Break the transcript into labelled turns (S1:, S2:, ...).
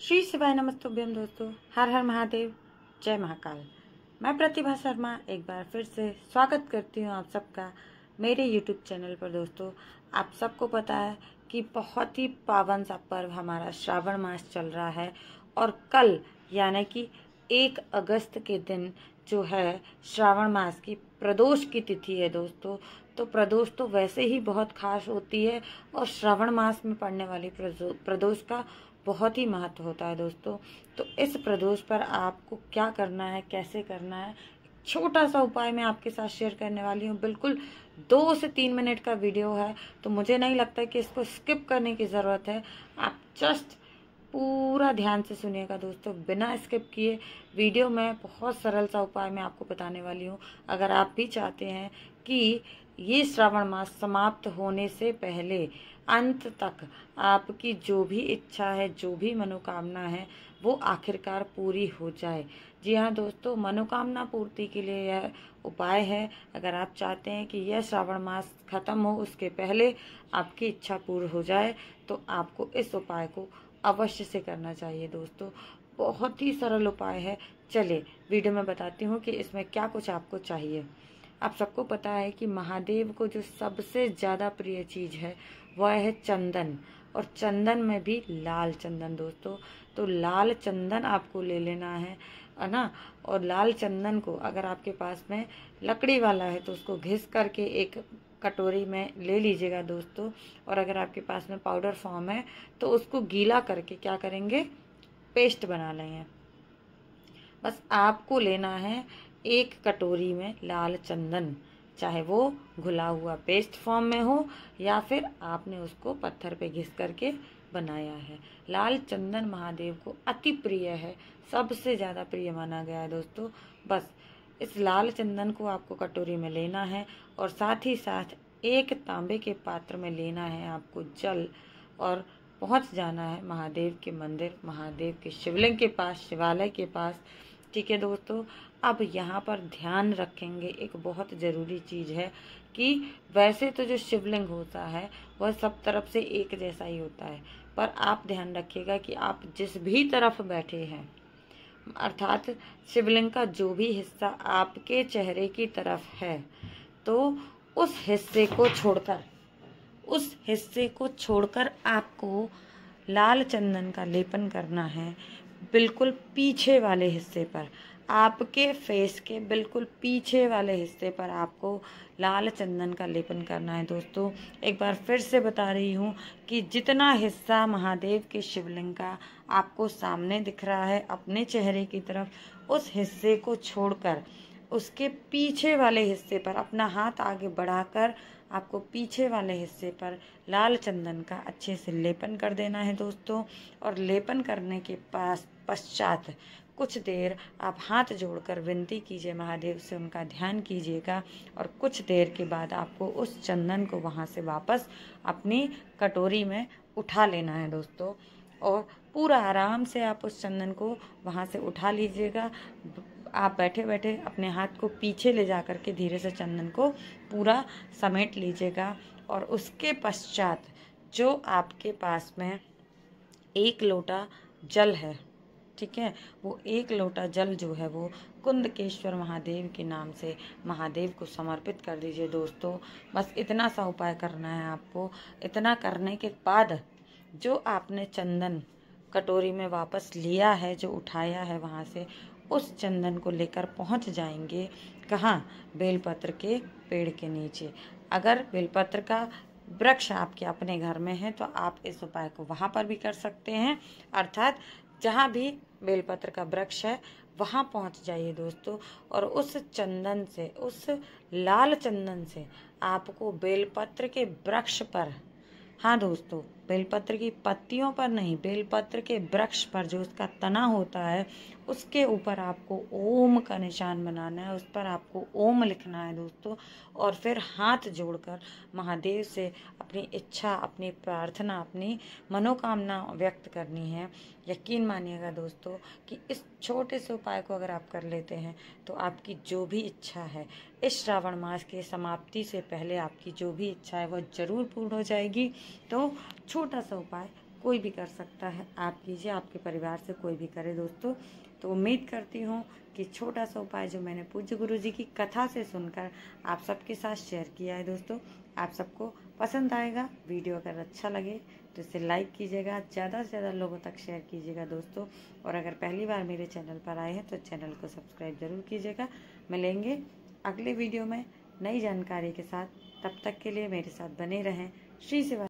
S1: श्री शिवाय नमस्तुभ्यम दोस्तों हर हर महादेव जय महाकाल मैं प्रतिभा शर्मा एक बार फिर से स्वागत करती हूँ आप सबका मेरे यूट्यूब चैनल पर दोस्तों आप सबको पता है कि बहुत ही पावन सा पर्व हमारा श्रावण मास चल रहा है और कल यानी कि एक अगस्त के दिन जो है श्रावण मास की प्रदोष की तिथि है दोस्तों तो प्रदोष तो वैसे ही बहुत खास होती है और श्रावण मास में पड़ने वाली प्रदोष का बहुत ही महत्व होता है दोस्तों तो इस प्रदोष पर आपको क्या करना है कैसे करना है छोटा सा उपाय मैं आपके साथ शेयर करने वाली हूँ बिल्कुल दो से तीन मिनट का वीडियो है तो मुझे नहीं लगता कि इसको स्किप करने की ज़रूरत है आप जस्ट पूरा ध्यान से सुनिएगा दोस्तों बिना स्किप किए वीडियो में बहुत सरल सा उपाय मैं आपको बताने वाली हूँ अगर आप भी चाहते हैं कि ये श्रावण मास समाप्त होने से पहले अंत तक आपकी जो भी इच्छा है जो भी मनोकामना है वो आखिरकार पूरी हो जाए जी हाँ दोस्तों मनोकामना पूर्ति के लिए यह उपाय है अगर आप चाहते हैं कि यह श्रावण मास खत्म हो उसके पहले आपकी इच्छा पूर्ण हो जाए तो आपको इस उपाय को अवश्य से करना चाहिए दोस्तों बहुत ही सरल उपाय है चलिए वीडियो में बताती हूँ कि इसमें क्या कुछ आपको चाहिए आप सबको पता है कि महादेव को जो सबसे ज़्यादा प्रिय चीज़ है वह है चंदन और चंदन में भी लाल चंदन दोस्तों तो लाल चंदन आपको ले लेना है है ना और लाल चंदन को अगर आपके पास में लकड़ी वाला है तो उसको घिस करके एक कटोरी में ले लीजिएगा दोस्तों और अगर आपके पास में पाउडर फॉर्म है तो उसको गीला करके क्या करेंगे पेस्ट बना लेंगे बस आपको लेना है एक कटोरी में लाल चंदन चाहे वो घुला हुआ पेस्ट फॉर्म में हो या फिर आपने उसको पत्थर पे घिस करके बनाया है लाल चंदन महादेव को अति प्रिय है सबसे ज़्यादा प्रिय माना गया है दोस्तों बस इस लाल चंदन को आपको कटोरी में लेना है और साथ ही साथ एक तांबे के पात्र में लेना है आपको जल और पहुंच जाना है महादेव के मंदिर महादेव के शिवलिंग के पास शिवालय के पास ठीक है दोस्तों अब यहाँ पर ध्यान रखेंगे एक बहुत ज़रूरी चीज़ है कि वैसे तो जो शिवलिंग होता है वह सब तरफ से एक जैसा ही होता है पर आप ध्यान रखिएगा कि आप जिस भी तरफ बैठे हैं अर्थात शिवलिंग का जो भी हिस्सा आपके चेहरे की तरफ है तो उस हिस्से को छोड़कर उस हिस्से को छोड़कर आपको लाल चंदन का लेपन करना है बिल्कुल पीछे वाले हिस्से पर आपके फेस के बिल्कुल पीछे वाले हिस्से पर आपको लाल चंदन का लेपन करना है दोस्तों एक बार फिर से बता रही हूँ कि जितना हिस्सा महादेव के शिवलिंग का आपको सामने दिख रहा है अपने चेहरे की तरफ उस हिस्से को छोड़कर उसके पीछे वाले हिस्से पर अपना हाथ आगे बढ़ाकर आपको पीछे वाले हिस्से पर लाल चंदन का अच्छे से लेपन कर देना है दोस्तों और लेपन करने के पास पश्चात कुछ देर आप हाथ जोड़कर विनती कीजिए महादेव से उनका ध्यान कीजिएगा और कुछ देर के बाद आपको उस चंदन को वहाँ से वापस अपनी कटोरी में उठा लेना है दोस्तों और पूरा आराम से आप उस चंदन को वहाँ से उठा लीजिएगा आप बैठे बैठे अपने हाथ को पीछे ले जा कर के धीरे से चंदन को पूरा समेट लीजिएगा और उसके पश्चात जो आपके पास में एक लोटा जल है ठीक है वो एक लोटा जल जो है वो कुंदकेश्वर महादेव के नाम से महादेव को समर्पित कर दीजिए दोस्तों बस इतना सा उपाय करना है आपको इतना करने के बाद जो आपने चंदन कटोरी में वापस लिया है जो उठाया है वहाँ से उस चंदन को लेकर पहुंच जाएंगे कहाँ बेलपत्र के पेड़ के नीचे अगर बेलपत्र का वृक्ष आपके अपने घर में है तो आप इस उपाय को वहाँ पर भी कर सकते हैं अर्थात जहाँ भी बेलपत्र का वृक्ष है वहाँ पहुँच जाइए दोस्तों और उस चंदन से उस लाल चंदन से आपको बेलपत्र के वृक्ष पर हाँ दोस्तों बेलपत्र की पत्तियों पर नहीं बेलपत्र के वृक्ष पर जो उसका तना होता है उसके ऊपर आपको ओम का निशान बनाना है उस पर आपको ओम लिखना है दोस्तों और फिर हाथ जोड़कर महादेव से अपनी इच्छा अपनी प्रार्थना अपनी मनोकामना व्यक्त करनी है यकीन मानिएगा दोस्तों कि इस छोटे से उपाय को अगर आप कर लेते हैं तो आपकी जो भी इच्छा है इस श्रावण मास के समाप्ति से पहले आपकी जो भी इच्छा है वह ज़रूर पूर्ण हो जाएगी तो छोटा सा उपाय कोई भी कर सकता है आप कीजिए आपके परिवार से कोई भी करे दोस्तों तो उम्मीद करती हूँ कि छोटा सा उपाय जो मैंने पूज्य गुरु जी की कथा से सुनकर आप सबके साथ शेयर किया है दोस्तों आप सबको पसंद आएगा वीडियो अगर अच्छा लगे तो इसे लाइक कीजिएगा ज़्यादा से ज़्यादा लोगों तक शेयर कीजिएगा दोस्तों और अगर पहली बार मेरे चैनल पर आए हैं तो चैनल को सब्सक्राइब ज़रूर कीजिएगा मिलेंगे अगले वीडियो में नई जानकारी के साथ तब तक के लिए मेरे साथ बने रहें श्री शिवा